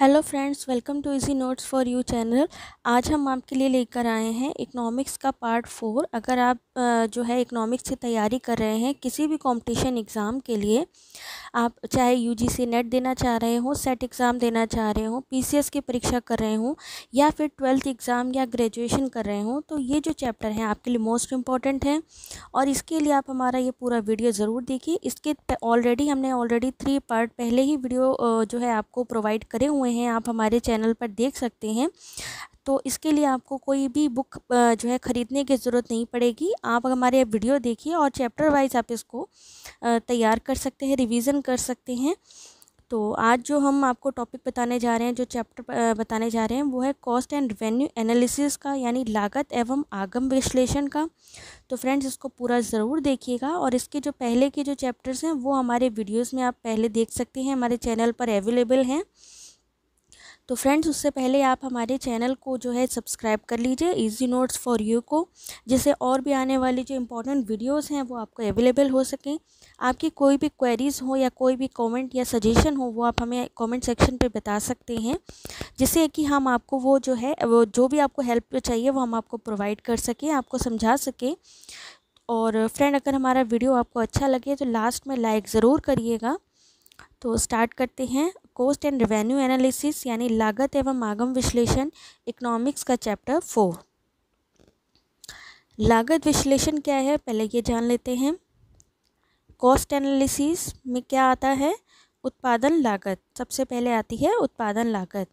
Hello friends welcome to easy notes for you channel आज हम आपके लिए लेकर आए हैं इकोनॉमिक्स का पार्ट फोर अगर आप जो है इकोनॉमिक्स की तैयारी कर रहे हैं किसी भी कंपटीशन एग्ज़ाम के लिए आप चाहे यूजीसी नेट देना चाह रहे हो सेट एग्ज़ाम देना चाह रहे हो पीसीएस की परीक्षा कर रहे हों या फिर ट्वेल्थ एग्ज़ाम या ग्रेजुएशन कर रहे हों तो ये जो चैप्टर है आपके लिए मोस्ट इंपॉर्टेंट है और इसके लिए आप हमारा ये पूरा वीडियो ज़रूर देखिए इसके ऑलरेडी हमने ऑलरेडी थ्री पार्ट पहले ही वीडियो जो है आपको प्रोवाइड करे हुए हुए हैं आप हमारे चैनल पर देख सकते हैं तो इसके लिए आपको कोई भी बुक जो है ख़रीदने की ज़रूरत नहीं पड़ेगी आप हमारे वीडियो देखिए और चैप्टर वाइज आप इसको तैयार कर सकते हैं रिवीजन कर सकते हैं तो आज जो हम आपको टॉपिक बताने जा रहे हैं जो चैप्टर बताने जा रहे हैं वो है कॉस्ट एंड रेवेन्यू एनालिसिस का यानी लागत एवं आगम विश्लेषण का तो फ्रेंड्स इसको पूरा ज़रूर देखिएगा और इसके जो पहले के जो चैप्टर्स हैं वो हमारे वीडियोस में आप पहले देख सकते हैं हमारे चैनल पर अवेलेबल हैं तो फ्रेंड्स उससे पहले आप हमारे चैनल को जो है सब्सक्राइब कर लीजिए इजी नोट्स फॉर यू को जिससे और भी आने वाली जो इम्पोर्टेंट वीडियोस हैं वो आपको अवेलेबल हो सकें आपकी कोई भी क्वेरीज़ हो या कोई भी कमेंट या सजेशन हो वो आप हमें कमेंट सेक्शन पे बता सकते हैं जिससे कि हम आपको वो जो है वो जो भी आपको हेल्प चाहिए वो हम आपको प्रोवाइड कर सकें आपको समझा सकें और फ्रेंड अगर हमारा वीडियो आपको अच्छा लगे तो लास्ट में लाइक ज़रूर करिएगा तो स्टार्ट करते हैं कॉस्ट एंड रेवेन्यू एनालिसिस यानी लागत एवं आगम विश्लेषण इकोनॉमिक्स का चैप्टर फोर लागत विश्लेषण क्या है पहले ये जान लेते हैं कॉस्ट एनालिसिस में क्या आता है उत्पादन लागत सबसे पहले आती है उत्पादन लागत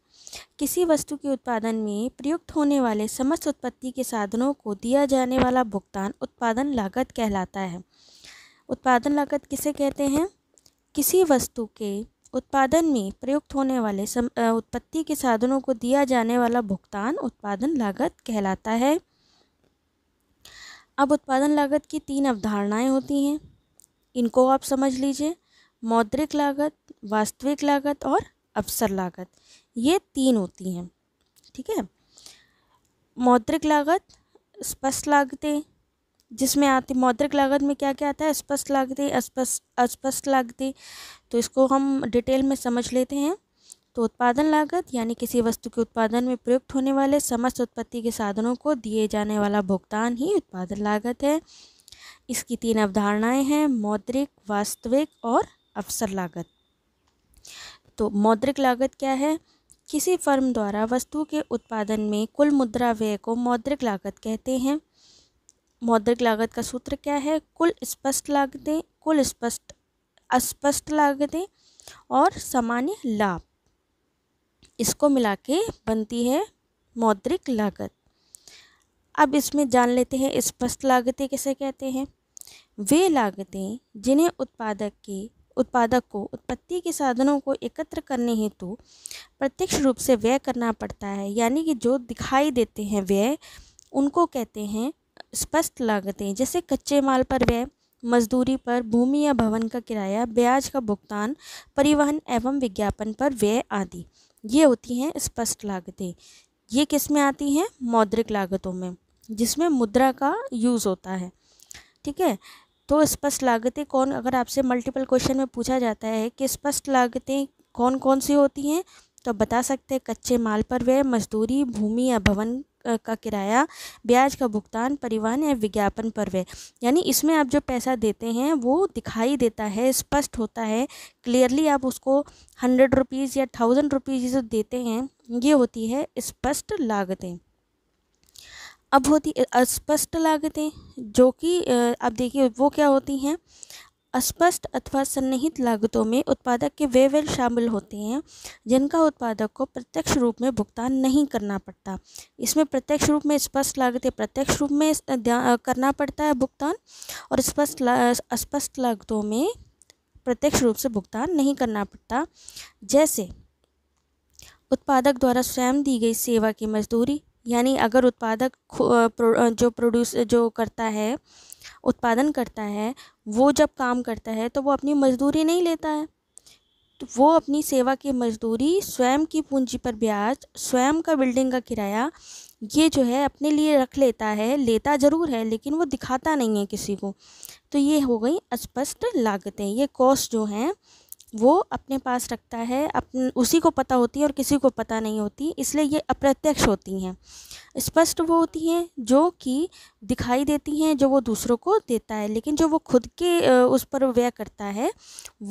किसी वस्तु के उत्पादन में प्रयुक्त होने वाले समस्त उत्पत्ति के साधनों को दिया जाने वाला भुगतान उत्पादन लागत कहलाता है उत्पादन लागत किसे कहते हैं किसी वस्तु के उत्पादन में प्रयुक्त होने वाले सम उत्पत्ति के साधनों को दिया जाने वाला भुगतान उत्पादन लागत कहलाता है अब उत्पादन लागत की तीन अवधारणाएं होती हैं इनको आप समझ लीजिए मौद्रिक लागत वास्तविक लागत और अवसर लागत ये तीन होती हैं ठीक है मौद्रिक लागत स्पष्ट लागतें जिसमें आती मौद्रिक लागत में क्या क्या आता है स्पष्ट लागती अस्पष्ट अस्पष्ट लागती तो इसको हम डिटेल में समझ लेते हैं तो उत्पादन लागत यानी किसी वस्तु के उत्पादन में प्रयुक्त होने वाले समस्त उत्पत्ति के साधनों को दिए जाने वाला भुगतान ही उत्पादन लागत है इसकी तीन अवधारणाएं हैं मौद्रिक वास्तविक और अवसर लागत तो मौद्रिक लागत क्या है किसी फर्म द्वारा वस्तु के उत्पादन में कुल मुद्रा व्यय को मौद्रिक लागत कहते हैं मौद्रिक लागत का सूत्र क्या है कुल स्पष्ट लागतें कुल स्पष्ट अस्पष्ट लागतें और सामान्य लाभ इसको मिला के बनती है मौद्रिक लागत अब इसमें जान लेते हैं स्पष्ट लागतें कैसे कहते हैं वे लागतें जिन्हें उत्पादक के उत्पादक को उत्पत्ति के साधनों को एकत्र करने हेतु प्रत्यक्ष रूप से व्यय करना पड़ता है यानी कि जो दिखाई देते हैं व्यय उनको कहते हैं स्पष्ट लागतें जैसे कच्चे माल पर व्यय मजदूरी पर भूमि या भवन का किराया ब्याज का भुगतान परिवहन एवं विज्ञापन पर व्यय आदि ये होती हैं स्पष्ट लागतें ये किस में आती हैं मौद्रिक लागतों में जिसमें मुद्रा का यूज़ होता है ठीक है तो स्पष्ट लागतें कौन अगर आपसे मल्टीपल क्वेश्चन में पूछा जाता है कि स्पष्ट लागतें कौन कौन सी होती हैं तो बता सकते हैं कच्चे माल पर व्यय मजदूरी भूमि या भवन का किराया ब्याज का भुगतान परिवहन या विज्ञापन पर वे यानी इसमें आप जो पैसा देते हैं वो दिखाई देता है स्पष्ट होता है क्लियरली आप उसको हंड्रेड रुपीज़ या थाउजेंड रुपीज़ जो देते हैं ये होती है स्पष्ट लागतें अब होती अस्पष्ट लागतें जो कि आप देखिए वो क्या होती हैं अस्पष्ट अथवा सन्निहित लागतों में उत्पादक के वे व्यय शामिल होते हैं जिनका उत्पादक को प्रत्यक्ष रूप में भुगतान नहीं करना पड़ता इसमें प्रत्यक्ष रूप में स्पष्ट लागतें प्रत्यक्ष रूप में करना पड़ता है भुगतान और स्पष्ट अस्पष्ट लागतों में प्रत्यक्ष रूप से भुगतान नहीं करना पड़ता जैसे उत्पादक द्वारा स्वयं दी गई सेवा की मजदूरी यानी अगर उत्पादक जो प्रोड्यूस जो करता है उत्पादन करता है वो जब काम करता है तो वो अपनी मजदूरी नहीं लेता है तो वो अपनी सेवा की मजदूरी स्वयं की पूंजी पर ब्याज स्वयं का बिल्डिंग का किराया ये जो है अपने लिए रख लेता है लेता ज़रूर है लेकिन वो दिखाता नहीं है किसी को तो ये हो गई अस्पष्ट लागतें ये कॉस्ट जो हैं वो अपने पास रखता है अपन उसी को पता होती है और किसी को पता नहीं होती इसलिए ये अप्रत्यक्ष होती हैं स्पष्ट वो होती हैं जो कि दिखाई देती हैं जो वो दूसरों को देता है लेकिन जो वो खुद के उस पर व्यय करता है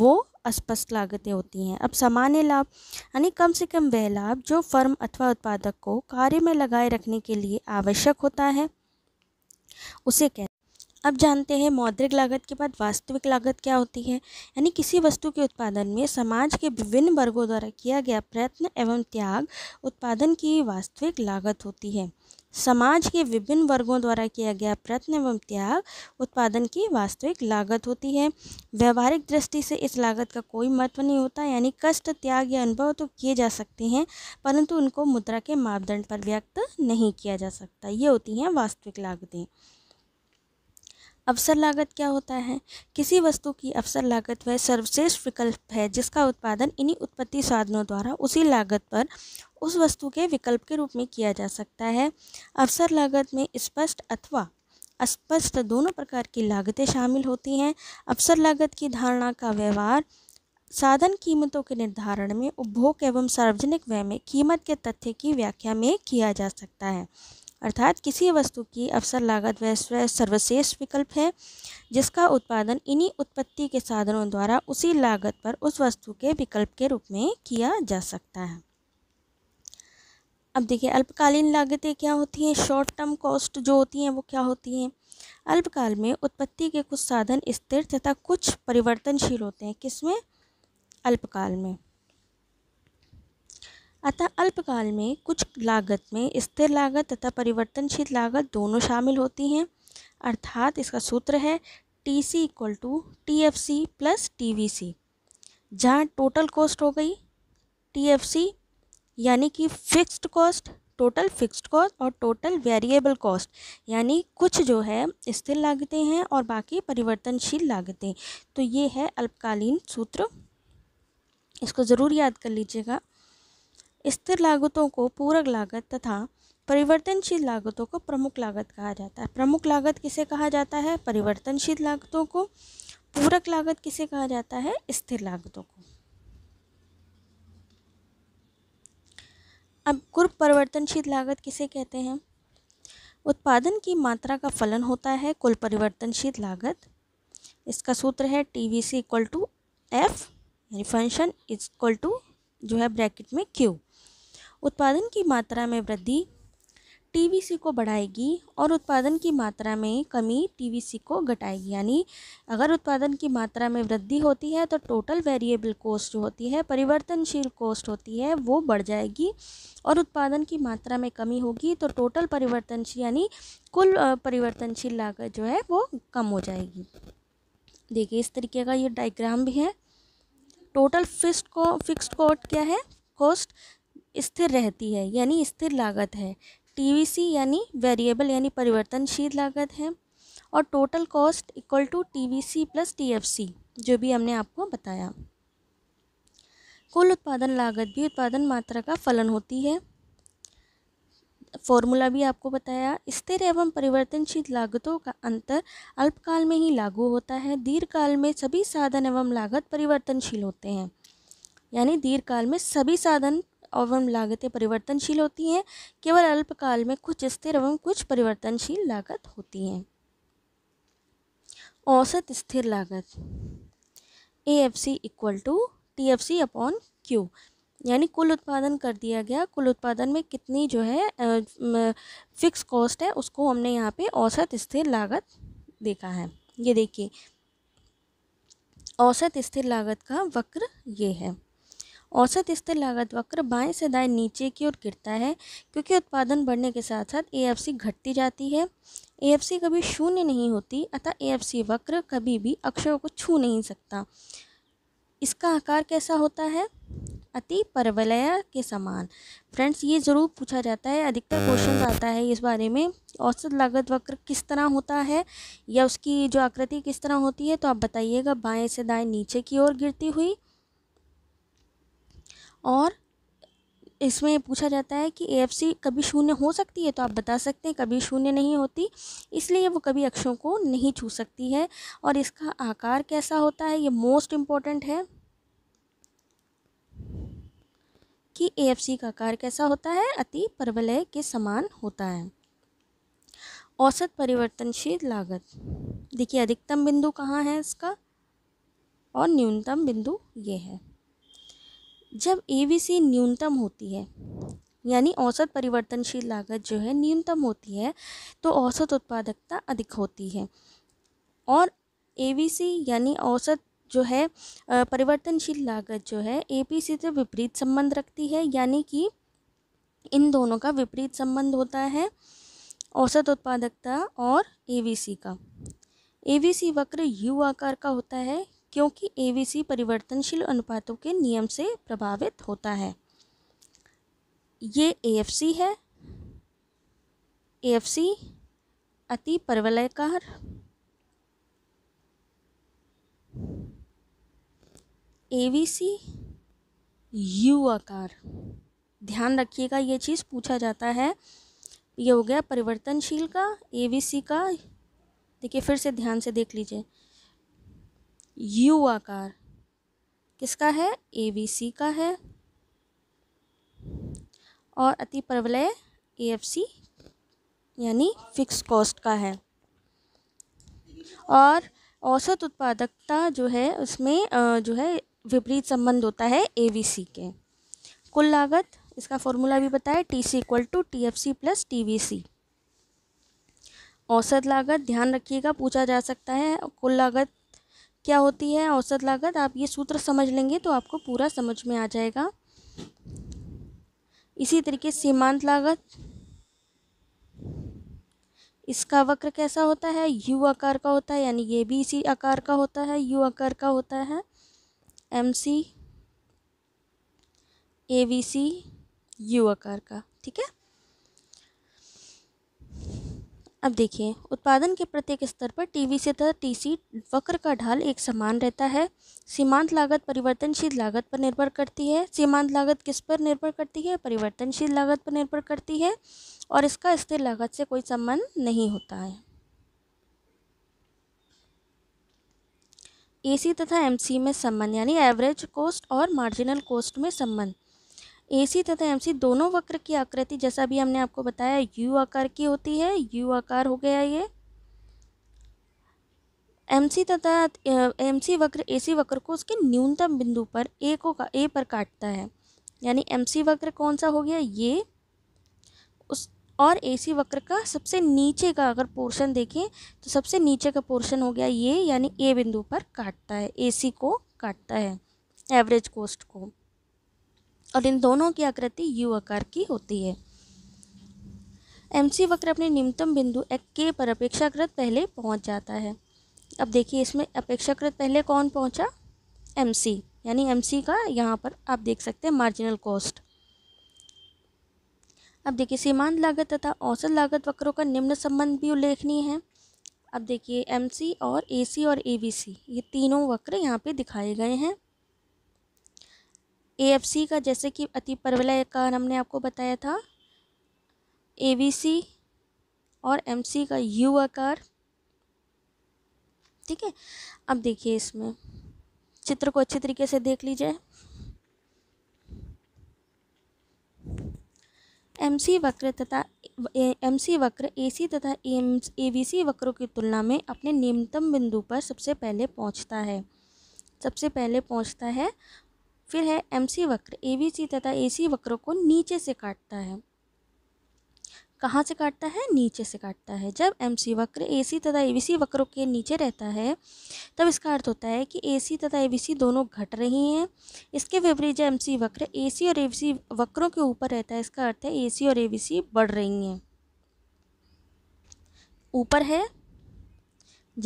वो अस्पष्ट लागतें होती हैं अब सामान्य लाभ यानी कम से कम वह लाभ जो फर्म अथवा उत्पादक को कार्य में लगाए रखने के लिए आवश्यक होता है उसे कह अब जानते हैं मौद्रिक लागत के बाद वास्तविक लागत क्या होती है यानी किसी वस्तु के उत्पादन में समाज के विभिन्न वर्गों द्वारा किया गया प्रयत्न एवं त्याग उत्पादन की वास्तविक लागत होती है समाज के विभिन्न वर्गों द्वारा किया गया प्रयत्न एवं त्याग उत्पादन की वास्तविक लागत होती है व्यवहारिक दृष्टि से इस लागत का कोई महत्व नहीं होता यानी कष्ट त्याग या अनुभव तो किए जा सकते हैं परंतु उनको मुद्रा के मापदंड पर व्यक्त नहीं किया जा सकता ये होती हैं वास्तविक लागतें अवसर लागत क्या होता है किसी वस्तु की अवसर लागत वह सर्वश्रेष्ठ विकल्प है जिसका उत्पादन इन्हीं उत्पत्ति साधनों द्वारा उसी लागत पर उस वस्तु के विकल्प के रूप में किया जा सकता है अवसर लागत में स्पष्ट अथवा अस्पष्ट दोनों प्रकार की लागतें शामिल होती हैं अवसर लागत की धारणा का व्यवहार साधन कीमतों के निर्धारण में उपभोग एवं सार्वजनिक व्यय में कीमत के तथ्य की व्याख्या में किया जा सकता है अर्थात किसी वस्तु की अवसर लागत वह सर्वश्रेष्ठ विकल्प है जिसका उत्पादन इन्हीं उत्पत्ति के साधनों द्वारा उसी लागत पर उस वस्तु के विकल्प के रूप में किया जा सकता है अब देखिए अल्पकालीन लागतें क्या होती हैं शॉर्ट टर्म कॉस्ट जो होती हैं वो क्या होती हैं अल्पकाल में उत्पत्ति के कुछ साधन स्थिर तथा कुछ परिवर्तनशील होते हैं किसमें अल्पकाल में अतः अल्पकाल में कुछ लागत में स्थिर लागत तथा परिवर्तनशील लागत दोनों शामिल होती हैं अर्थात इसका सूत्र है T C equal to T F C plus T V C जहाँ टोटल कॉस्ट हो गई टी एफ सी यानी कि fixed cost total fixed cost और टोटल वेरिएबल कॉस्ट यानी कुछ जो है स्थिर लागतें हैं और बाकी परिवर्तनशील लागतें तो ये है अल्पकालीन सूत्र इसको ज़रूर याद कर लीजिएगा स्थिर लागतों को पूरक लागत तथा परिवर्तनशील लागतों को प्रमुख लागत कहा जाता है प्रमुख लागत किसे कहा जाता है परिवर्तनशील लागतों को पूरक लागत किसे कहा जाता है स्थिर लागतों को अब गुर्भ परिवर्तनशील लागत किसे कहते हैं उत्पादन की मात्रा का फलन होता है कुल परिवर्तनशील लागत इसका सूत्र है T V C equal to F यानी फंक्शन इज इक्वल टू जो है ब्रैकेट में क्यू उत्पादन की मात्रा में वृद्धि टीवीसी को बढ़ाएगी और उत्पादन की मात्रा में कमी टीवीसी को घटाएगी यानी अगर उत्पादन की मात्रा में वृद्धि होती है तो टोटल वेरिएबल कॉस्ट जो होती है परिवर्तनशील कॉस्ट होती है वो बढ़ जाएगी और उत्पादन की मात्रा में कमी होगी तो टोटल परिवर्तनशील यानी कुल परिवर्तनशील लागत जो है वो कम हो जाएगी देखिए इस तरीके का ये डाइग्राम भी है टोटल फिक्स को फिक्स्ड कोट क्या है कॉस्ट स्थिर रहती है यानी स्थिर लागत है टीवीसी यानी वेरिएबल यानी परिवर्तनशील लागत है और total cost equal to TVC plus TFC जो भी हमने आपको बताया कुल उत्पादन लागत भी उत्पादन मात्रा का फलन होती है फॉर्मूला भी आपको बताया स्थिर एवं परिवर्तनशील लागतों का अंतर अल्पकाल में ही लागू होता है दीर्घकाल में सभी साधन एवं लागत परिवर्तनशील होते हैं यानी दीर्घकाल में सभी साधन एवं लागतें परिवर्तनशील होती हैं केवल अल्पकाल में कुछ स्थिर एवं कुछ परिवर्तनशील लागत होती हैं औसत स्थिर लागत A F C equal to T F C upon Q यानी कुल उत्पादन कर दिया गया कुल उत्पादन में कितनी जो है फिक्स कॉस्ट है उसको हमने यहाँ पे औसत स्थिर लागत देखा है ये देखिए औसत स्थिर लागत का वक्र ये है औसत स्थिर लागत वक्र बाएं से दाएं नीचे की ओर गिरता है क्योंकि उत्पादन बढ़ने के साथ साथ ए घटती जाती है ए कभी शून्य नहीं होती अतः ए वक्र कभी भी अक्षरों को छू नहीं सकता इसका आकार कैसा होता है अति परवलय के समान फ्रेंड्स ये ज़रूर पूछा जाता है अधिकतर क्वेश्चन आता है इस बारे में औसत लागत वक्र किस तरह होता है या उसकी जो आकृति किस तरह होती है तो आप बताइएगा बाएं से दाएं नीचे की ओर गिरती हुई और इसमें पूछा जाता है कि ए कभी शून्य हो सकती है तो आप बता सकते हैं कभी शून्य नहीं होती इसलिए वो कभी अक्षों को नहीं छू सकती है और इसका आकार कैसा होता है ये मोस्ट इम्पॉर्टेंट है कि ए का आकार कैसा होता है अति परवलय के समान होता है औसत परिवर्तनशील लागत देखिए अधिकतम बिंदु कहाँ है इसका और न्यूनतम बिंदु ये है जब ए न्यूनतम होती है यानी औसत परिवर्तनशील लागत जो है न्यूनतम होती है तो औसत उत्पादकता अधिक होती है और ए यानी औसत जो है परिवर्तनशील लागत जो है ए से विपरीत संबंध रखती है यानी कि इन दोनों का विपरीत संबंध होता है औसत उत्पादकता और ए का ए वक्र यू आकार का होता है क्योंकि एवीसी परिवर्तनशील अनुपातों के नियम से प्रभावित होता है ये एएफसी है एएफसी अति परवलयकार एवीसी यू आकार ध्यान रखिएगा ये चीज़ पूछा जाता है ये हो गया परिवर्तनशील का एवीसी का देखिए फिर से ध्यान से देख लीजिए यू आकार किसका है ए बी सी का है और अति प्रवलय ए एफ सी यानी फिक्स कॉस्ट का है और औसत उत्पादकता जो है उसमें जो है विपरीत संबंध होता है ए वी सी के कुल लागत इसका फॉर्मूला भी बताया T C equal to T F C plus T V C औसत लागत ध्यान रखिएगा पूछा जा सकता है कुल लागत क्या होती है औसत लागत आप ये सूत्र समझ लेंगे तो आपको पूरा समझ में आ जाएगा इसी तरीके सीमांत लागत इसका वक्र कैसा होता है यू आकार का होता है यानी ये भी इसी आकार का होता है यू आकार का होता है M C A V C U आकार का ठीक है अब देखिए उत्पादन के प्रत्येक स्तर पर टीवी से तथा टीसी वक्र का ढाल एक समान रहता है सीमांत लागत परिवर्तनशील लागत पर निर्भर करती है सीमांत लागत किस पर निर्भर करती है परिवर्तनशील लागत पर निर्भर करती है और इसका स्थिर लागत से कोई संबंध नहीं होता है एसी तथा एमसी में संबंध यानी एवरेज कॉस्ट और मार्जिनल कॉस्ट में संबंध ए सी तथा एम सी दोनों वक्र की आकृति जैसा भी हमने आपको बताया यू आकार की होती है यू आकार हो गया ये एम सी तथा एम सी वक्र ए सी वक्र को उसके न्यूनतम बिंदु पर ए को का ए पर काटता है यानी एम सी वक्र कौन सा हो गया ये उस और ए सी वक्र का सबसे नीचे का अगर पोर्शन देखें तो सबसे नीचे का पोर्शन हो गया ये यानी ए बिंदु पर काटता है ए सी को काटता है एवरेज कोस्ट को और इन दोनों की आकृति यू आकार की होती है एम सी वक्र अपने निम्नतम बिंदु एक के पर अपेक्षाकृत पहले पहुंच जाता है अब देखिए इसमें अपेक्षाकृत पहले कौन पहुंचा एम सी यानी एम सी का यहाँ पर आप देख सकते हैं मार्जिनल कॉस्ट अब देखिए सीमांत लागत तथा औसत लागत वक्रों का निम्न संबंध भी उल्लेखनीय है अब देखिए एम सी और ए सी और ए बी सी ये तीनों वक्र यहाँ पे दिखाए गए हैं ए एफ सी का जैसे कि अति परवलय का हमने आपको बताया था एवीसी और एम सी का यू आकार ठीक है अब देखिए इसमें चित्र को अच्छे तरीके से देख लीजिए एम सी वक्र तथा एम सी वक्र ए सी तथा एवीसी वक्रों की तुलना में अपने निम्नतम बिंदु पर सबसे पहले पहुंचता है सबसे पहले पहुंचता है फिर है एमसी वक्र एबीसी तथा एसी वक्रों को नीचे से काटता है कहाँ से काटता है नीचे से काटता है जब एम सी वक्र ए सी तथा ए बी सी वक्रों के नीचे रहता है तब इसका अर्थ होता है कि ए सी तथा ए बी सी दोनों घट रही हैं इसके विपरीत जब एम सी वक्र ए सी और ए बी सी वक्रों के ऊपर रहता है इसका अर्थ है ए सी और ए बी सी बढ़ रही हैं ऊपर है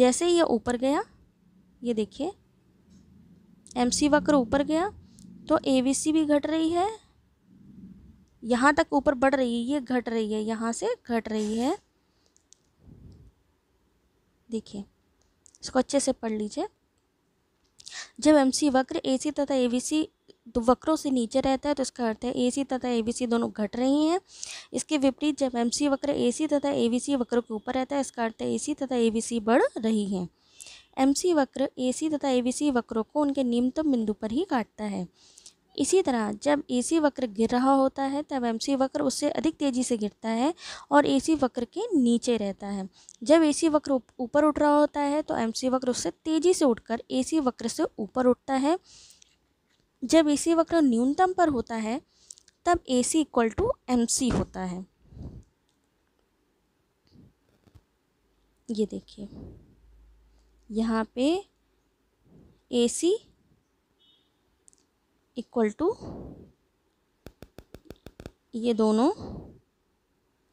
जैसे ये ऊपर गया ये देखिए एम सी वक्र ऊपर गया तो ए भी घट रही है यहाँ तक ऊपर बढ़ रही है ये घट रही है यहाँ से घट रही है देखिए इसको अच्छे से पढ़ लीजिए जब एम सी वक्र ए सी तथा ए वी सी वक्रों से नीचे रहता है तो इसका अर्थ है ए सी तथा ए बी सी दोनों घट रही हैं इसके विपरीत जब एम सी वक्र ए सी तथा ए वी सी वक्रों के ऊपर रहता है इसका अर्थ है ए सी तथा ए वी सी बढ़ रही हैं एम सी वक्र ए सी तथा ए वी सी वक्रों को उनके निम्नतम बिंदु पर ही काटता है इसी तरह जब ए वक्र गिर रहा होता है तब एम वक्र उससे अधिक तेज़ी से गिरता है और ए वक्र के नीचे रहता है जब ए वक्र ऊपर उठ रहा होता है तो एम वक्र उससे तेज़ी से उठकर ए वक्र से ऊपर उठता है जब ए वक्र न्यूनतम पर होता है तब A C equal to M C होता है ये देखिए यहाँ पे ए सी इक्वल टू ये दोनों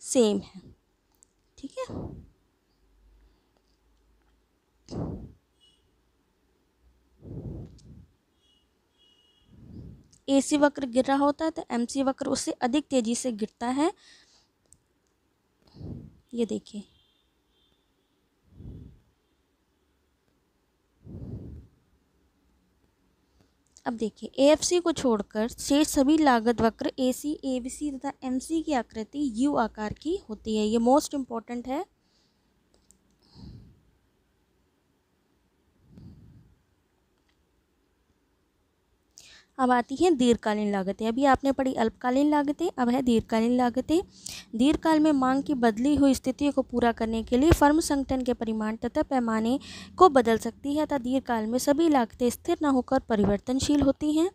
सेम है ठीक है ए सी वक्र गिर रहा होता है तो एम सी वक्र उससे अधिक तेज़ी से गिरता है ये देखिए अब देखिए सी को छोड़कर शेष सभी लागत वक्र बी सी तथा सी की आकृति यू आकार की होती है ये मोस्ट इम्पॉर्टेंट है अब आती हैं दीर्घकालीन लागतें अभी आपने पढ़ी अल्पकालीन लागतें अब है दीर्घकालीन लागतें दीर्घकाल में मांग की बदली हुई स्थितियों को पूरा करने के लिए फर्म संगठन के परिमाण तथा पैमाने को बदल सकती है तथा दीर्घकाल में सभी लागतें स्थिर न होकर परिवर्तनशील होती हैं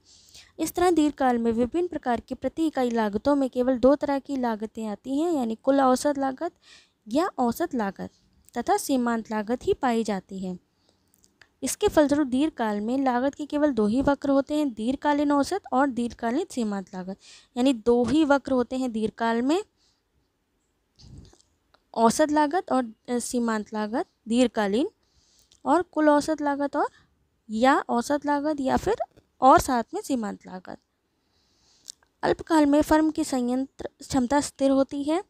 इस तरह दीर्घकाल में विभिन्न प्रकार की प्रति इकाई लागतों में केवल दो तरह की लागतें आती हैं यानी कुल औसत लागत या औसत लागत तथा सीमांत लागत ही पाई जाती है इसके फलस्वरूप दीर्घकाल में लागत के केवल दो ही वक्र होते हैं दीर्घकालीन औसत और दीर्घकालीन सीमांत लागत यानी दो ही वक्र होते हैं दीर्घकाल में औसत लागत और सीमांत लागत दीर्घकालीन और कुल औसत लागत और या औसत लागत या फिर और साथ में सीमांत लागत अल्पकाल में फर्म की संयंत्र क्षमता स्थिर होती है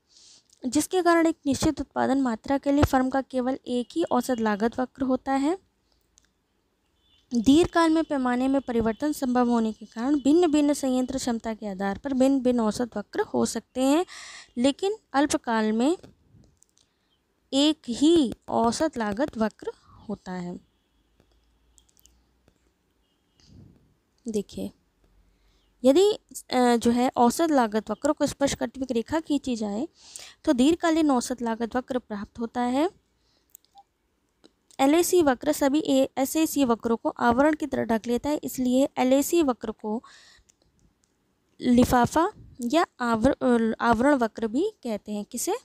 जिसके कारण एक निश्चित उत्पादन मात्रा के लिए फर्म का केवल एक ही औसत लागत वक्र होता है दीर्घकाल में पैमाने में परिवर्तन संभव होने के कारण भिन्न भिन्न संयंत्र क्षमता के आधार पर भिन्न भिन्न औसत वक्र हो सकते हैं लेकिन अल्पकाल में एक ही औसत लागत वक्र होता है देखिए यदि जो है औसत लागत वक्र को स्पर्श करती रेखा खींची जाए तो दीर्घकालीन औसत लागत वक्र प्राप्त होता है एल वक्र सभी एस ए सी वक्रों को आवरण की तरह ढक लेता है इसलिए एल वक्र को लिफाफा या आवर आवरण वक्र भी कहते हैं किसे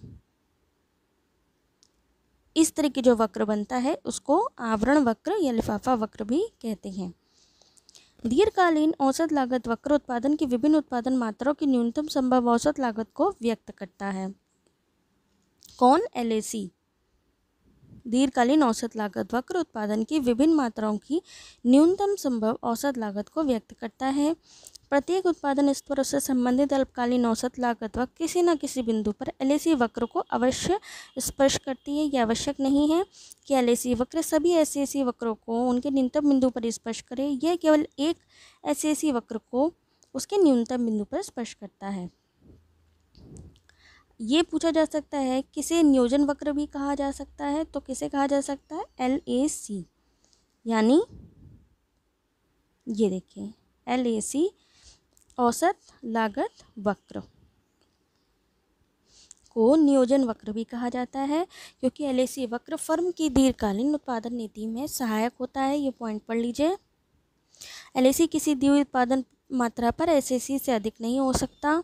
इस तरह की जो वक्र बनता है उसको आवरण वक्र या लिफाफा वक्र भी कहते हैं दीर्घकालीन औसत लागत वक्र उत्पादन की विभिन्न उत्पादन मात्राओं की न्यूनतम संभव औसत लागत को व्यक्त करता है कौन एल दीर्घकालीन औसत लागत वक्र उत्पादन की विभिन्न मात्राओं की न्यूनतम संभव औसत लागत को व्यक्त करता है प्रत्येक उत्पादन स्तर से संबंधित अल्पकालीन औसत लागत वक्र किसी न किसी बिंदु पर एल वक्र को अवश्य स्पर्श करती है यह आवश्यक नहीं है कि एल वक्र सभी एस वक्रों को उनके न्यूनतम बिंदु पर स्पर्श करे यह केवल एक एस वक्र को उसके न्यूनतम बिंदु पर स्पर्श करता है ये पूछा जा सकता है किसे नियोजन वक्र भी कहा जा सकता है तो किसे कहा जा सकता है एल ए सी यानी ये देखिए एल ए सी औसत लागत वक्र को नियोजन वक्र भी कहा जाता है क्योंकि एल ए सी वक्र फर्म की दीर्घकालीन उत्पादन नीति में सहायक होता है ये पॉइंट पढ़ लीजिए एल ए सी किसी दी उत्पादन मात्रा पर एस ए सी से अधिक नहीं हो सकता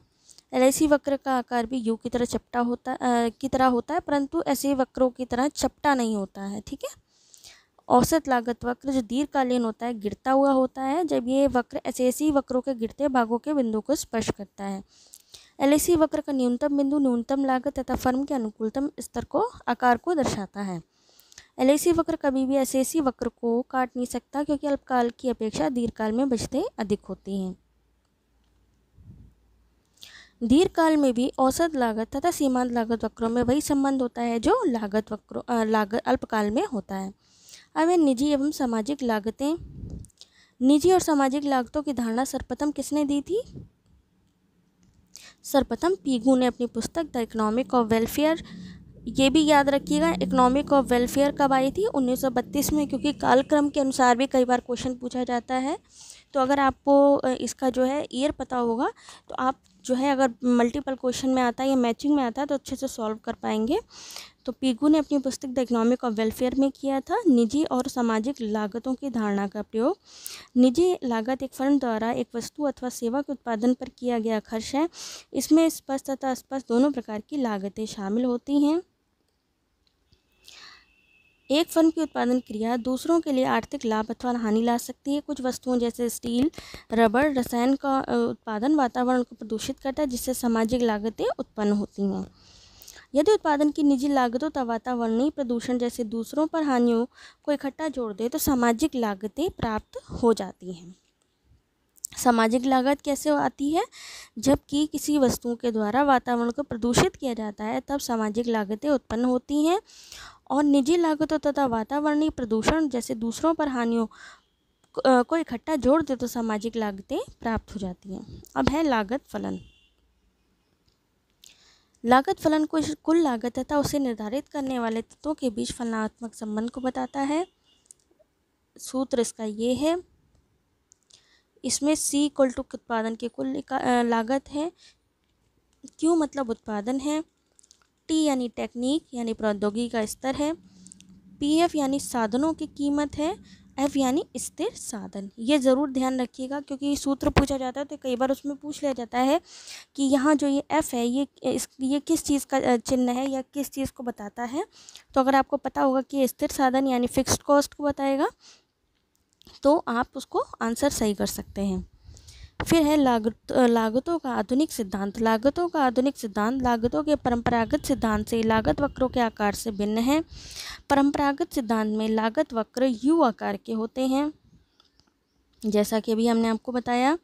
एल वक्र का आकार भी यू की तरह चपटा होता आ, की तरह होता है परंतु ऐसे वक्रों की तरह चपटा नहीं होता है ठीक है औसत लागत वक्र जो दीर्घकालीन होता है गिरता हुआ होता है जब ये वक्र ऐसे ऐसी वक्रों के गिरते भागों के बिंदु को स्पर्श करता है एल वक्र का न्यूनतम बिंदु न्यूनतम लागत तथा फर्म के अनुकूलतम स्तर को आकार को दर्शाता है एल वक्र कभी भी ऐसी वक्र को काट नहीं सकता क्योंकि अल्पकाल की अपेक्षा दीर्घकाल में बचते अधिक होती हैं दीर्घकाल में भी औसत लागत तथा सीमांत लागत वक्रों में वही संबंध होता है जो लागत वक्रों लागत अल्पकाल में होता है अब ये निजी एवं सामाजिक लागतें निजी और सामाजिक लागतों की धारणा सर्वप्रथम किसने दी थी सर्वप्रथम पीगू ने अपनी पुस्तक द इकोनॉमिक ऑफ वेलफेयर ये भी याद रखिएगा इकोनॉमिक ऑफ वेलफेयर कब आई थी 1932 में क्योंकि कालक्रम के अनुसार भी कई बार क्वेश्चन पूछा जाता है तो अगर आपको इसका जो है ईयर पता होगा तो आप जो है अगर मल्टीपल क्वेश्चन में आता है या मैचिंग में आता है तो अच्छे से सॉल्व कर पाएंगे तो पीगू ने अपनी पुस्तक द इकोनॉमिक ऑफ वेलफेयर में किया था निजी और सामाजिक लागतों की धारणा का प्रयोग निजी लागत एक फर्म द्वारा एक वस्तु अथवा सेवा के उत्पादन पर किया गया खर्च है इसमें स्पष्ट तथा स्पष्ट दोनों प्रकार की लागतें शामिल होती हैं एक फर्म की उत्पादन क्रिया दूसरों के लिए आर्थिक लाभ अथवा हानि ला सकती है कुछ वस्तुओं जैसे स्टील रबड़ रसायन का उत्पादन वातावरण को प्रदूषित करता है जिससे सामाजिक लागतें उत्पन्न होती हैं यदि उत्पादन की निजी लागतों तथा वातावरणीय प्रदूषण जैसे दूसरों पर हानियों को इकट्ठा जोड़ दे तो सामाजिक लागतें प्राप्त हो जाती हैं सामाजिक लागत कैसे आती है जबकि किसी वस्तुओं के द्वारा वातावरण को प्रदूषित किया जाता है तब सामाजिक लागतें उत्पन्न होती हैं और निजी लागतों तथा वातावरणीय प्रदूषण जैसे दूसरों पर हानियों को इकट्ठा जोड़ दे तो सामाजिक लागतें प्राप्त हो जाती हैं अब है लागत फलन लागत फलन को कुल लागत तथा उसे निर्धारित करने वाले तत्वों के बीच फलनात्मक संबंध को बताता है सूत्र इसका ये है इसमें सी इक्वल टू उत्पादन की कुल लागत है क्यों मतलब उत्पादन है टी यानी टेक्निक यानी प्रौद्योगिकी का स्तर है पी एफ यानी साधनों की कीमत है एफ यानी स्थिर साधन ये ज़रूर ध्यान रखिएगा क्योंकि सूत्र पूछा जाता है तो कई बार उसमें पूछ लिया जाता है कि यहाँ जो ये एफ़ है ये इस ये किस चीज़ का चिन्ह है या किस चीज़ को बताता है तो अगर आपको पता होगा कि स्थिर साधन यानी फिक्स्ड कॉस्ट को बताएगा तो आप उसको आंसर सही कर सकते हैं फिर है लागत लागतों का आधुनिक सिद्धांत लागतों का आधुनिक सिद्धांत लागतों के परंपरागत सिद्धांत से लागत वक्रों के आकार से भिन्न है परंपरागत सिद्धांत में लागत वक्र यू आकार के होते हैं जैसा कि अभी हमने आपको बताया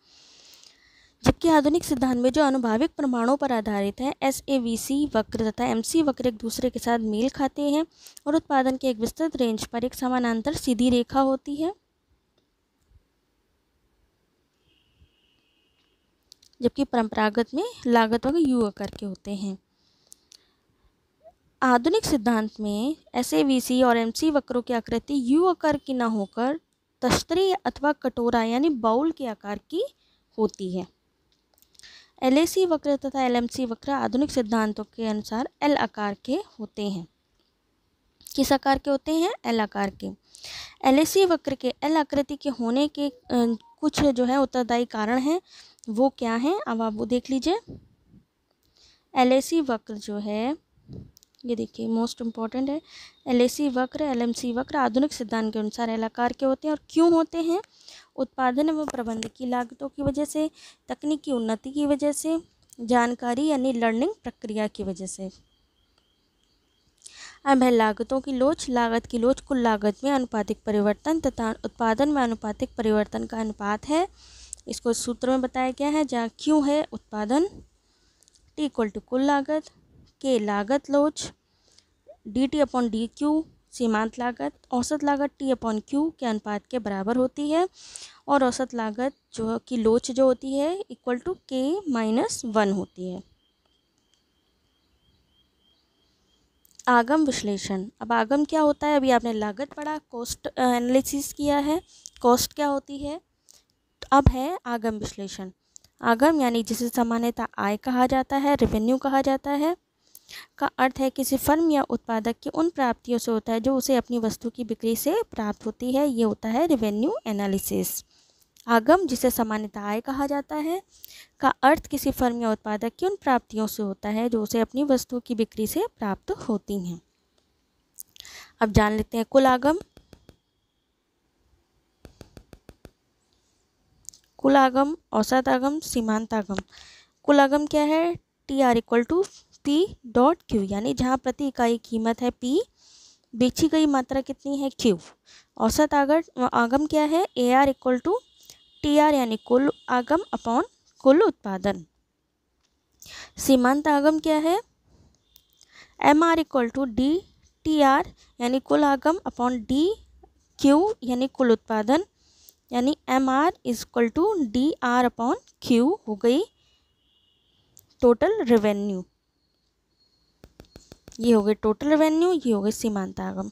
जबकि आधुनिक सिद्धांत में जो अनुभाविक प्रमाणों पर आधारित है एस ए वी सी वक्र तथा एम सी वक्र एक दूसरे के साथ मेल खाते हैं और उत्पादन के एक विस्तृत रेंज पर एक समानांतर सीधी रेखा होती है जबकि परंपरागत में लागत वर्ग यू आकार के होते हैं आधुनिक सिद्धांत में एस और एम वक्रों की आकृति यू आकार की ना होकर तस्तरी अथवा कटोरा यानी बाउल के आकार की होती है एल वक्र तथा एल वक्र आधुनिक सिद्धांतों के अनुसार एल आकार के होते हैं किस आकार के होते हैं एल आकार के एल वक्र के एल आकृति के होने के कुछ जो है उत्तरदायी कारण हैं वो क्या हैं अब आप वो देख लीजिए एल वक्र जो है ये देखिए मोस्ट इम्पॉर्टेंट है एल वक्र एल वक्र आधुनिक सिद्धांत के अनुसार एलाकार के होते हैं और क्यों होते हैं उत्पादन एवं प्रबंध की लागतों की वजह से तकनीकी उन्नति की वजह से जानकारी यानी लर्निंग प्रक्रिया की वजह से अब है लागतों की लोच लागत की लोच कुल लागत में अनुपातिक परिवर्तन तथा उत्पादन में अनुपातिक परिवर्तन का अनुपात है इसको सूत्र में बताया गया है जहाँ क्यों है उत्पादन टी इक्वल टू कुल लागत के लागत लोच D T upon D Q सीमांत लागत औसत लागत टी अपॉन क्यू के अनुपात के बराबर होती है और औसत लागत जो की लोच जो होती है इक्वल टू के माइनस वन होती है आगम विश्लेषण अब आगम क्या होता है अभी आपने लागत पढ़ा कॉस्ट एनालिसिस किया है कॉस्ट क्या होती है अब है आगम विश्लेषण आगम यानी जिसे सामान्यतः आय कहा जाता है रेवेन्यू कहा जाता है का अर्थ है किसी फर्म या उत्पादक की उन प्राप्तियों से होता है जो उसे अपनी वस्तु की बिक्री से प्राप्त होती है ये होता है रेवेन्यू एनालिसिस आगम जिसे सामान्यतः आय कहा जाता है का अर्थ किसी फर्म या उत्पादक की उन प्राप्तियों से होता है जो उसे अपनी वस्तु की बिक्री से प्राप्त होती हैं अब जान लेते हैं कुल आगम आगम आगम औसत सीमांत आगम कुल आगम क्या है T R equal to P dot Q यानी जहाँ प्रति इकाई कीमत है पी बेची गई मात्रा कितनी है क्यू औसत आगर आगम क्या है A R equal to T R यानी कुल आगम अपॉन कुल उत्पादन सीमांत आगम क्या है M R equal to D T R यानी कुल आगम अपॉन डी क्यू यानी कुल उत्पादन यानी M R equal to D R upon Q हो गई टोटल रेवेन्यू ये हो गई टोटल रेवेन्यू ये हो गई सीमांत आगम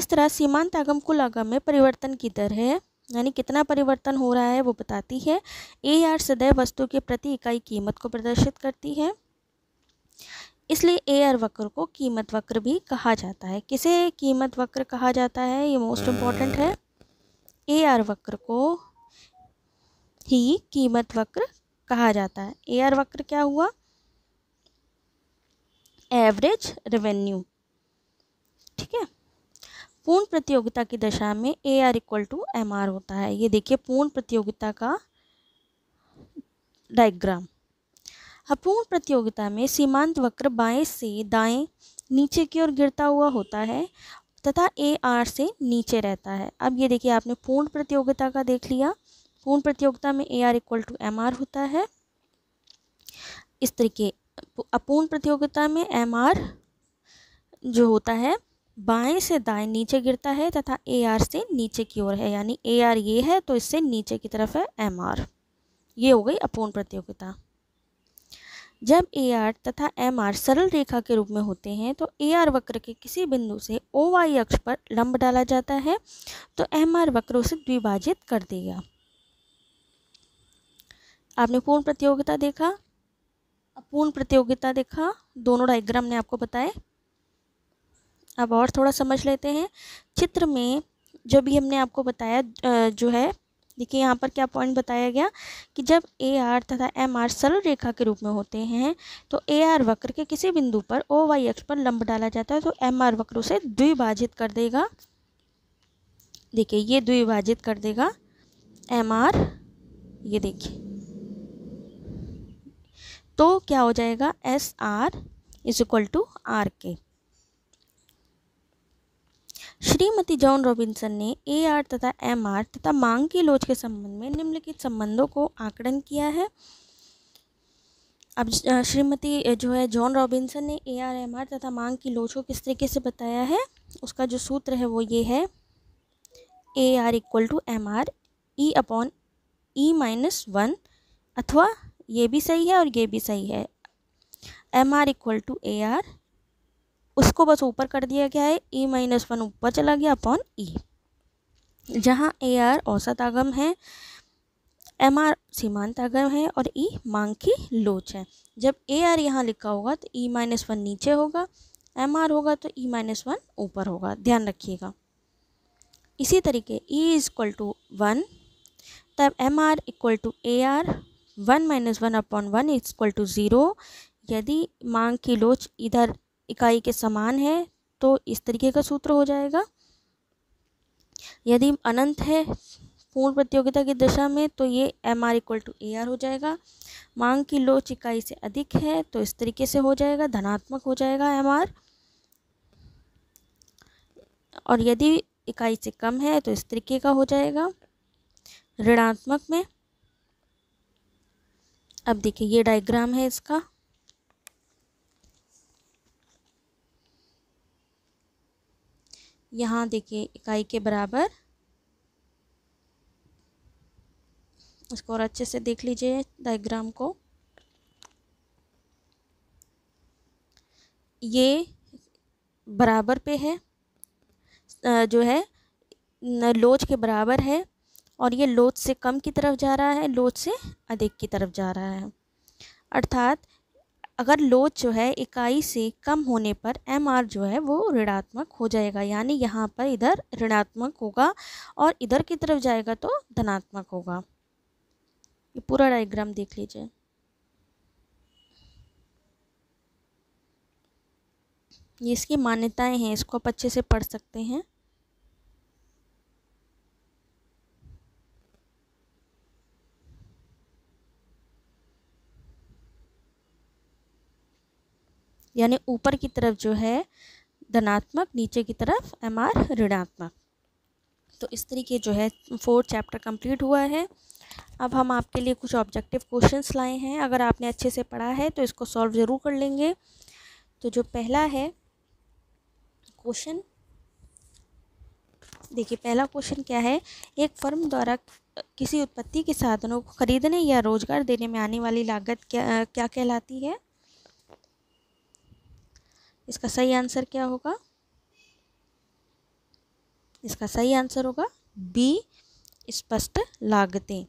इस तरह सीमांत आगम कुल आगम में परिवर्तन की दर है यानी कितना परिवर्तन हो रहा है वो बताती है ए आर सदैव वस्तु के प्रति इकाई कीमत को प्रदर्शित करती है इसलिए ए आर वक्र को कीमत वक्र भी कहा जाता है किसे कीमत वक्र कहा जाता है ये मोस्ट इम्पॉर्टेंट है ए आर वक्र को ही कीमत वक्र कहा जाता है ए आर वक्र क्या हुआ एवरेज रेवेन्यू ठीक है पूर्ण प्रतियोगिता की दशा में A R equal to M R होता है ये देखिए पूर्ण प्रतियोगिता का डायग्राम अपूर्ण प्रतियोगिता में सीमांत वक्र बाएं से दाएं नीचे की ओर गिरता हुआ होता है तथा ए आर से नीचे रहता है अब ये देखिए आपने पूर्ण प्रतियोगिता का देख लिया पूर्ण प्रतियोगिता में A R equal to M R होता है इस तरीके अपूर्ण प्रतियोगिता में एम आर जो होता है बाएं से दाएं नीचे गिरता है तथा ए आर से नीचे की ओर है यानी ए आर ये है तो इससे नीचे की तरफ है एम आर ये हो गई अपूर्ण प्रतियोगिता जब ए आर तथा एम आर सरल रेखा के रूप में होते हैं तो ए आर वक्र के किसी बिंदु से ओ वाई अक्ष पर लंब डाला जाता है तो एम आर वक्र उसे द्विभाजित कर देगा आपने पूर्ण प्रतियोगिता देखा पूर्ण प्रतियोगिता देखा दोनों डायग्राम ने आपको बताए अब और थोड़ा समझ लेते हैं चित्र में जो भी हमने आपको बताया जो है देखिए यहाँ पर क्या पॉइंट बताया गया कि जब ए आर तथा एम आर सरल रेखा के रूप में होते हैं तो ए आर वक्र के किसी बिंदु पर ओ वाई एक्स पर लंब डाला जाता है तो एम आर वक्र उसे द्विभाजित कर देगा देखिए ये द्विभाजित कर देगा एम आर ये देखिए तो क्या हो जाएगा S R is equal to R के श्रीमती जॉन रॉबिन्सन ने ए आर तथा एम आर तथा मांग की लोच के संबंध में निम्नलिखित संबंधों को आकलन किया है अब श्रीमती जो है जॉन रॉबिन्सन ने ए आर एम आर तथा मांग की लोच को किस तरीके से बताया है उसका जो सूत्र है वो ये है A R equal to M R E upon E minus one अथवा ये भी सही है और ये भी सही है M R equal to A R उसको बस ऊपर कर दिया गया है ई माइनस वन ऊपर चला गया अपॉन ई e. जहाँ ए आर औसत आगम है एम आर सीमांत आगम है और ई e मांग की लोच है जब ए आर यहाँ लिखा होगा तो ई माइनस वन नीचे होगा एम आर होगा तो ई माइनस वन ऊपर होगा ध्यान रखिएगा इसी तरीके E is equal to one तब M R equal to A R one minus one upon one is equal to zero यदि मांग की लोच इधर इकाई के समान है तो इस तरीके का सूत्र हो जाएगा यदि अनंत है पूर्ण प्रतियोगिता की दशा में तो ये M R equal to A R हो जाएगा मांग की लोच इकाई से अधिक है तो इस तरीके से हो जाएगा धनात्मक हो जाएगा एम आर और यदि इकाई से कम है तो इस तरीके का हो जाएगा ऋणात्मक में अब देखिए ये डायग्राम है इसका यहाँ देखिए इकाई के बराबर इसको और अच्छे से देख लीजिए डायग्राम को ये बराबर पे है जो है लोच के बराबर है और ये लोच से कम की तरफ जा रहा है लोच से अधिक की तरफ जा रहा है अर्थात अगर लोच जो है इकाई से कम होने पर एम आर जो है वो ऋणात्मक हो जाएगा यानी यहाँ पर इधर ऋणात्मक होगा और इधर की तरफ जाएगा तो धनात्मक होगा ये पूरा डायग्राम देख लीजिए ये इसकी मान्यताएं हैं इसको आप अच्छे से पढ़ सकते हैं यानी ऊपर की तरफ जो है धनात्मक नीचे की तरफ एम आर ऋणात्मक तो इस तरीके जो है फोर्थ चैप्टर कंप्लीट हुआ है अब हम आपके लिए कुछ ऑब्जेक्टिव क्वेश्चंस लाए हैं अगर आपने अच्छे से पढ़ा है तो इसको सॉल्व ज़रूर कर लेंगे तो जो पहला है क्वेश्चन देखिए पहला क्वेश्चन क्या है एक फर्म द्वारा किसी उत्पत्ति के साधनों को खरीदने या रोजगार देने में आने वाली लागत क्या क्या कहलाती है इसका सही आंसर क्या होगा इसका सही आंसर होगा बी स्पष्ट लागतें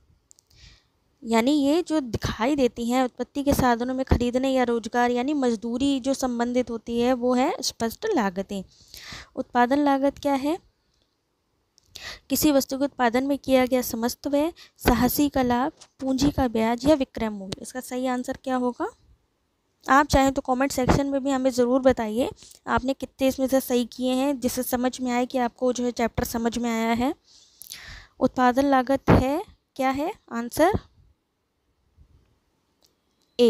यानी ये जो दिखाई देती हैं उत्पत्ति के साधनों में खरीदने या रोजगार यानी मजदूरी जो संबंधित होती है वो है स्पष्ट लागतें उत्पादन लागत क्या है किसी वस्तु के उत्पादन में किया गया समस्त व्यय साहसी का लाभ पूंजी का ब्याज या विक्रय मूल्य इसका सही आंसर क्या होगा आप चाहें तो कमेंट सेक्शन में भी हमें ज़रूर बताइए आपने कितने इसमें से सही किए हैं जिससे समझ में आए कि आपको जो है चैप्टर समझ में आया है उत्पादन लागत है क्या है आंसर ए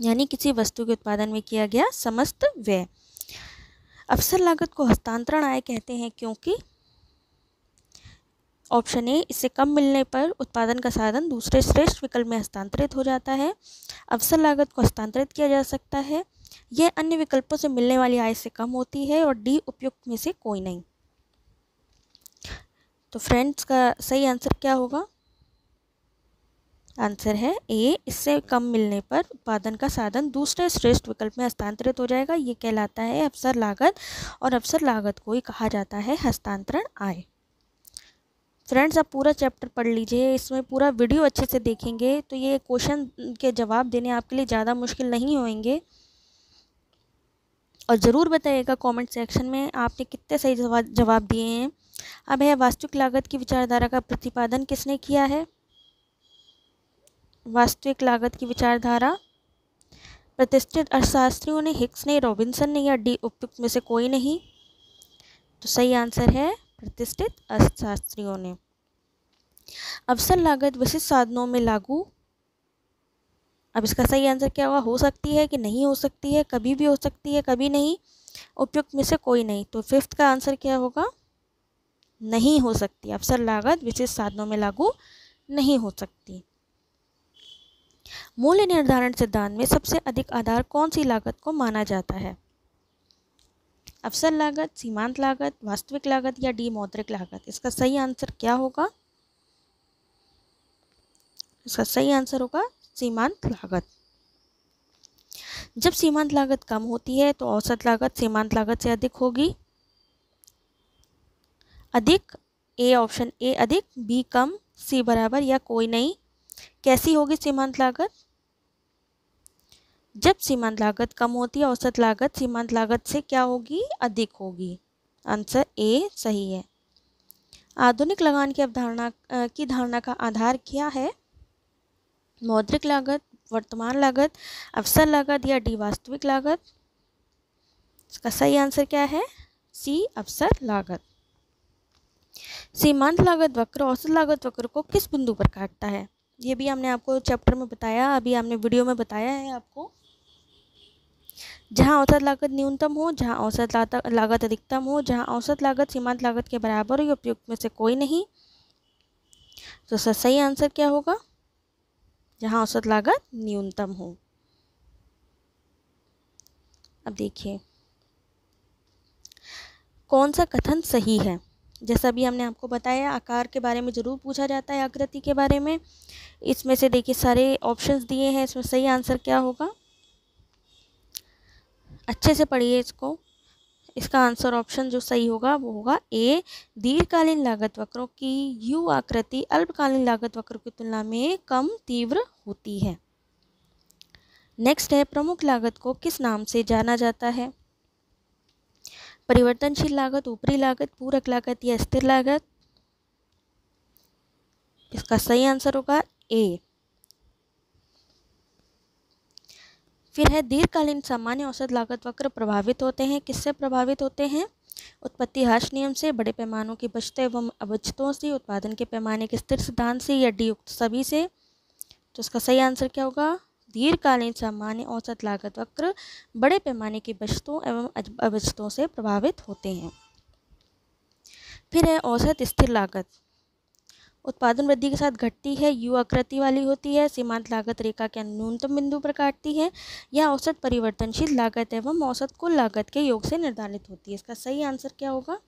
यानी किसी वस्तु के उत्पादन में किया गया समस्त व्यय अवसर लागत को हस्तांतरण आय कहते हैं क्योंकि ऑप्शन ए इससे कम मिलने पर उत्पादन का साधन दूसरे श्रेष्ठ विकल्प में हस्तांतरित हो जाता है अवसर लागत को हस्तांतरित किया जा सकता है यह अन्य विकल्पों से मिलने वाली आय से कम होती है और डी उपयुक्त में से कोई नहीं तो फ्रेंड्स का सही आंसर क्या होगा आंसर है ए इससे कम मिलने पर उत्पादन का साधन दूसरे श्रेष्ठ विकल्प में हस्तांतरित हो जाएगा ये कहलाता है अवसर लागत और अवसर लागत को ही कहा जाता है हस्तांतरण आय फ्रेंड्स आप पूरा चैप्टर पढ़ लीजिए इसमें पूरा वीडियो अच्छे से देखेंगे तो ये क्वेश्चन के जवाब देने आपके लिए ज़्यादा मुश्किल नहीं होंगे और ज़रूर बताइएगा कमेंट सेक्शन में आपने कितने सही जवाब दिए हैं अब है वास्तविक लागत की विचारधारा का प्रतिपादन किसने किया है वास्तविक लागत की विचारधारा प्रतिष्ठित अर्थशास्त्रियों ने हिक्स ने रॉबिन्सन ने या डी उपयुक्त में से कोई नहीं तो सही आंसर है प्रतिष्ठित अर्थशास्त्रियों ने अवसर लागत विशिष्ट साधनों में लागू अब इसका सही आंसर क्या होगा हो सकती है कि नहीं हो सकती है कभी भी हो सकती है कभी नहीं उपयुक्त में से कोई नहीं तो फिफ्थ का आंसर क्या होगा नहीं हो सकती अवसर लागत विशेष साधनों में लागू नहीं हो सकती मूल्य निर्धारण सिद्धांत में सबसे अधिक आधार कौन सी लागत को माना जाता है अवसर लागत सीमांत लागत वास्तविक लागत या डी मौद्रिक लागत इसका सही आंसर क्या होगा इसका सही आंसर होगा सीमांत लागत जब सीमांत लागत कम होती है तो औसत लागत सीमांत लागत से अधिक होगी अधिक ए ऑप्शन ए अधिक बी कम सी बराबर या कोई नहीं कैसी होगी सीमांत लागत जब सीमांत लागत कम होती है औसत लागत सीमांत लागत से क्या होगी अधिक होगी आंसर ए सही है आधुनिक लगान की अवधारणा की धारणा का आधार क्या है मौद्रिक लागत वर्तमान लागत अवसर लागत या डी वास्तविक लागत इसका सही आंसर क्या है सी अवसर लागत सीमांत लागत वक्र औसत लागत वक्र को किस बिंदु पर काटता है ये भी हमने आपको चैप्टर में बताया अभी हमने वीडियो में बताया है आपको जहाँ औसत लागत न्यूनतम हो जहाँ औसत लागत अधिकतम हो जहाँ औसत लागत सीमांत लागत के बराबर हो उपयुक्त में से कोई नहीं तो सही आंसर क्या होगा जहाँ औसत लागत न्यूनतम हो अब देखिए कौन सा कथन सही है जैसा भी हमने आपको बताया आकार के बारे में ज़रूर पूछा जाता है आकृति के बारे में इसमें से देखिए सारे ऑप्शंस दिए हैं इसमें सही आंसर क्या होगा अच्छे से पढ़िए इसको इसका आंसर ऑप्शन जो सही होगा वो होगा ए दीर्घकालीन लागत वक्रों की यू आकृति अल्पकालीन लागत वक्रों की तुलना में कम तीव्र होती है नेक्स्ट है प्रमुख लागत को किस नाम से जाना जाता है परिवर्तनशील लागत ऊपरी लागत पूरक लागत या स्थिर लागत इसका सही आंसर होगा ए फिर है दीर्घकालीन सामान्य औसत लागत वक्र प्रभावित होते हैं किससे प्रभावित होते हैं उत्पत्ति हर्ष नियम से बड़े पैमानों की बचतें एवं अबचतों से उत्पादन के पैमाने के स्थिर सिद्धांत से या डीयुक्त सभी से तो इसका सही आंसर क्या होगा दीर्घकालीन सामान्य औसत लागत वक्र बड़े पैमाने की बचतों एवं अबचतों से प्रभावित होते हैं फिर है औसत स्थिर लागत उत्पादन वृद्धि के साथ घटती है यू आकृति वाली होती है सीमांत लागत रेखा के न्यूनतम बिंदु पर काटती है या औसत परिवर्तनशील लागत एवं औसत कुल लागत के योग से निर्धारित होती है इसका सही आंसर क्या होगा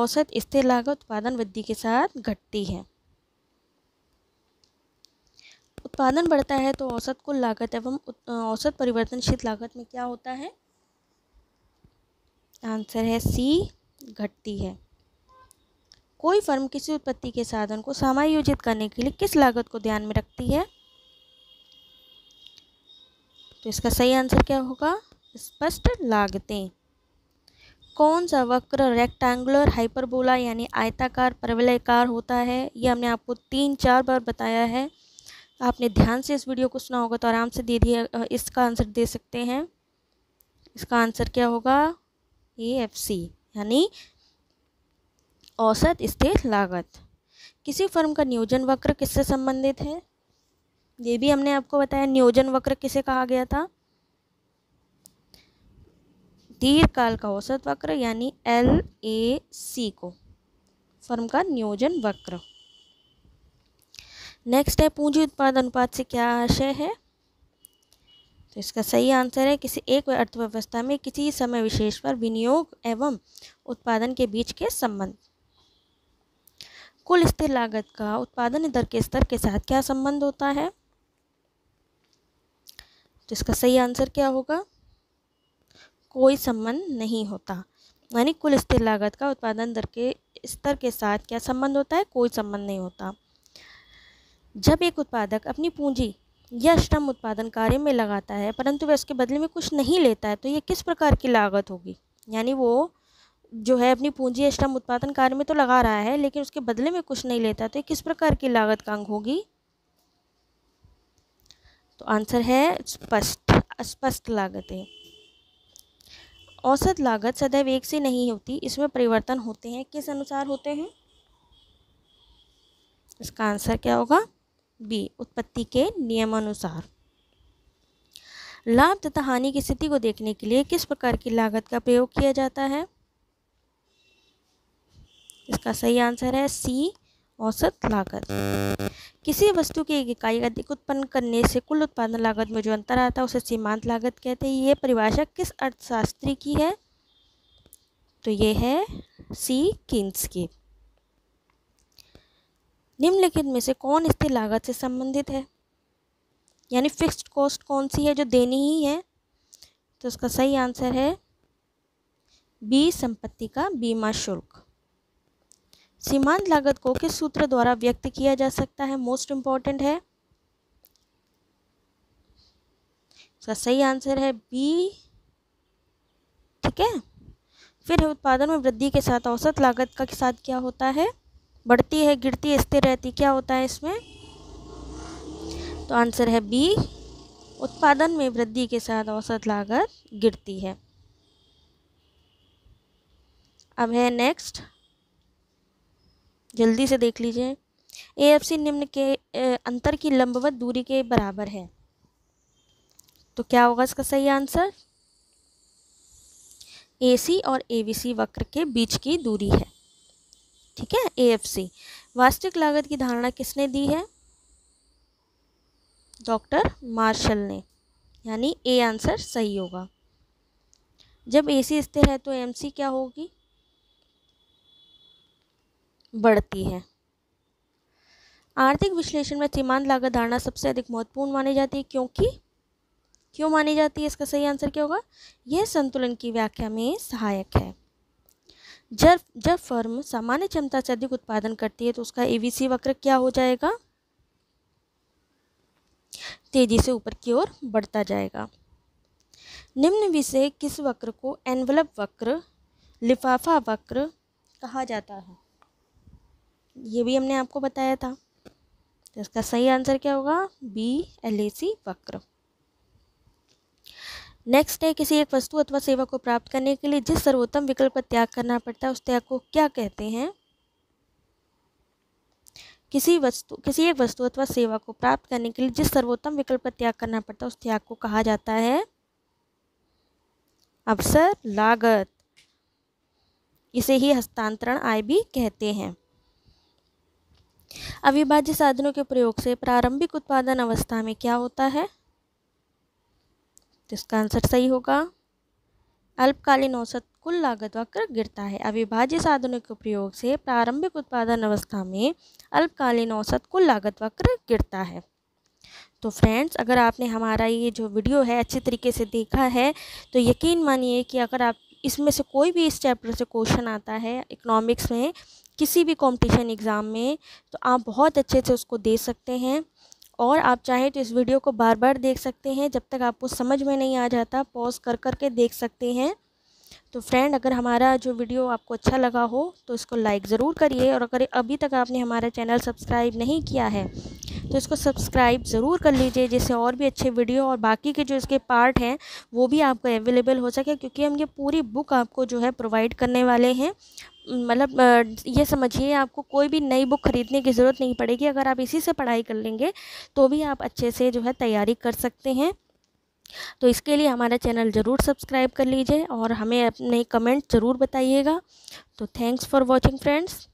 औसत स्थिर लागत उत्पादन वृद्धि के साथ घटती है उत्पादन बढ़ता है तो औसत कुल लागत एवं औसत परिवर्तनशील लागत में क्या होता है आंसर है सी घटती है कोई फर्म किसी उत्पत्ति के साधन को समायोजित करने के लिए किस लागत को ध्यान में रखती है तो इसका सही आंसर क्या होगा स्पष्ट लागतें कौन सा वक्र रेक्टेंगुलर हाइपरबोला यानी आयताकार परवलयकार होता है ये हमने आपको तीन चार बार बताया है आपने ध्यान से इस वीडियो को सुना होगा तो आराम से दे दिए इसका आंसर दे सकते हैं इसका आंसर क्या होगा ए एफ सी यानी औसत स्थिर लागत किसी फर्म का नियोजन वक्र किससे संबंधित है ये भी हमने आपको बताया नियोजन वक्र किसे कहा गया था दीर्घकाल का औसत वक्र यानी एल ए सी को फर्म का नियोजन वक्र नेक्स्ट है पूंजी उत्पाद अनुपात से क्या आशय है तो इसका सही आंसर है किसी एक अर्थव्यवस्था में किसी समय विशेष पर विनियोग एवं उत्पादन के बीच के संबंध कुल स्थिर लागत का उत्पादन दर के स्तर के साथ क्या संबंध होता है तो इसका सही आंसर क्या होगा कोई संबंध नहीं होता यानी कुल स्थिर लागत का उत्पादन दर के स्तर के साथ क्या संबंध होता है कोई संबंध नहीं होता जब एक उत्पादक अपनी पूंजी या श्रम उत्पादन कार्य में लगाता है परंतु वह उसके बदले में कुछ नहीं लेता है तो ये किस प्रकार की लागत होगी यानी वो जो है अपनी पूंजी श्रम उत्पादन कार्य में तो लगा रहा है लेकिन उसके बदले में कुछ नहीं लेता तो किस प्रकार की लागत का अंग होगी तो आंसर है स्पष्ट स्पष्ट लागतें औसत लागत सदैव एक से नहीं होती इसमें परिवर्तन होते हैं किस अनुसार होते हैं इसका आंसर क्या होगा बी उत्पत्ति के नियमानुसार लाभ तथा हानि की स्थिति को देखने के लिए किस प्रकार की लागत का प्रयोग किया जाता है इसका सही आंसर है सी औसत लागत किसी वस्तु की एक इकाई अधिक उत्पन्न करने से कुल उत्पादन लागत में जो अंतर आता है उसे सीमांत लागत कहते हैं ये परिभाषा किस अर्थशास्त्री की है तो ये है सी किन्स की निम्नलिखित में से कौन स्थिर लागत से संबंधित है यानी फिक्स्ड कॉस्ट कौन सी है जो देनी ही है तो उसका सही आंसर है बी संपत्ति का बीमा शुल्क सीमांत लागत को किस सूत्र द्वारा व्यक्त किया जा सकता है मोस्ट इम्पॉर्टेंट है इसका सही आंसर है बी ठीक है फिर उत्पादन में वृद्धि के साथ औसत लागत का के साथ क्या होता है बढ़ती है गिरती स्थिर रहती क्या होता है इसमें तो आंसर है बी उत्पादन में वृद्धि के साथ औसत लागत गिरती है अब है नेक्स्ट जल्दी से देख लीजिए ए एफ सी निम्न के अंतर की लंबवत दूरी के बराबर है तो क्या होगा इसका सही आंसर ए सी और ए वी सी वक्र के बीच की दूरी है ठीक है ए एफ सी वास्तविक लागत की धारणा किसने दी है डॉक्टर मार्शल ने यानी ए आंसर सही होगा जब ए सी स्थिर है तो एम सी क्या होगी बढ़ती है आर्थिक विश्लेषण में सीमांत लागत धारणा सबसे अधिक महत्वपूर्ण मानी जाती है क्योंकि क्यों मानी जाती है इसका सही आंसर क्या होगा यह संतुलन की व्याख्या में सहायक है जब जब फर्म सामान्य क्षमता से अधिक उत्पादन करती है तो उसका एवीसी वक्र क्या हो जाएगा तेजी से ऊपर की ओर बढ़ता जाएगा निम्न विषय किस वक्र को एनवलप वक्र लिफाफा वक्र कहा जाता है ये भी हमने आपको बताया था तो इसका सही आंसर क्या होगा बी एल ए सी वक्र नेक्स्ट है किसी एक वस्तु अथवा सेवा को प्राप्त करने के लिए जिस सर्वोत्तम विकल्प का त्याग करना पड़ता है उस त्याग को क्या कहते हैं किसी वस्तु किसी एक वस्तु अथवा सेवा को प्राप्त करने के लिए जिस सर्वोत्तम विकल्प का त्याग करना पड़ता है उस त्याग को कहा जाता है अवसर लागत इसे ही हस्तांतरण आय भी कहते हैं अविभाज्य साधनों के प्रयोग से प्रारंभिक उत्पादन अवस्था में क्या होता है तो इसका आंसर सही होगा अल्पकालीन औसत कुल लागत वक्र गिरता है अविभाज्य साधनों के प्रयोग से प्रारंभिक उत्पादन अवस्था में अल्पकालीन औसत कुल लागत वक्र गिरता है तो फ्रेंड्स अगर आपने हमारा ये जो वीडियो है अच्छे तरीके से देखा है तो यकीन मानिए कि अगर आप इसमें से कोई भी इस चैप्टर से क्वेश्चन आता है इकोनॉमिक्स में किसी भी कंपटीशन एग्ज़ाम में तो आप बहुत अच्छे से उसको दे सकते हैं और आप चाहें तो इस वीडियो को बार बार देख सकते हैं जब तक आपको समझ में नहीं आ जाता पॉज कर कर के देख सकते हैं तो फ्रेंड अगर हमारा जो वीडियो आपको अच्छा लगा हो तो इसको लाइक ज़रूर करिए और अगर अभी तक आपने हमारा चैनल सब्सक्राइब नहीं किया है तो इसको सब्सक्राइब ज़रूर कर लीजिए जिससे और भी अच्छे वीडियो और बाकी के जो इसके पार्ट हैं वो भी आपको अवेलेबल हो सके क्योंकि हम ये पूरी बुक आपको जो है प्रोवाइड करने वाले हैं मतलब ये समझिए आपको कोई भी नई बुक ख़रीदने की ज़रूरत नहीं पड़ेगी अगर आप इसी से पढ़ाई कर लेंगे तो भी आप अच्छे से जो है तैयारी कर सकते हैं तो इसके लिए हमारा चैनल ज़रूर सब्सक्राइब कर लीजिए और हमें अपने कमेंट ज़रूर बताइएगा तो थैंक्स फॉर वॉचिंग फ्रेंड्स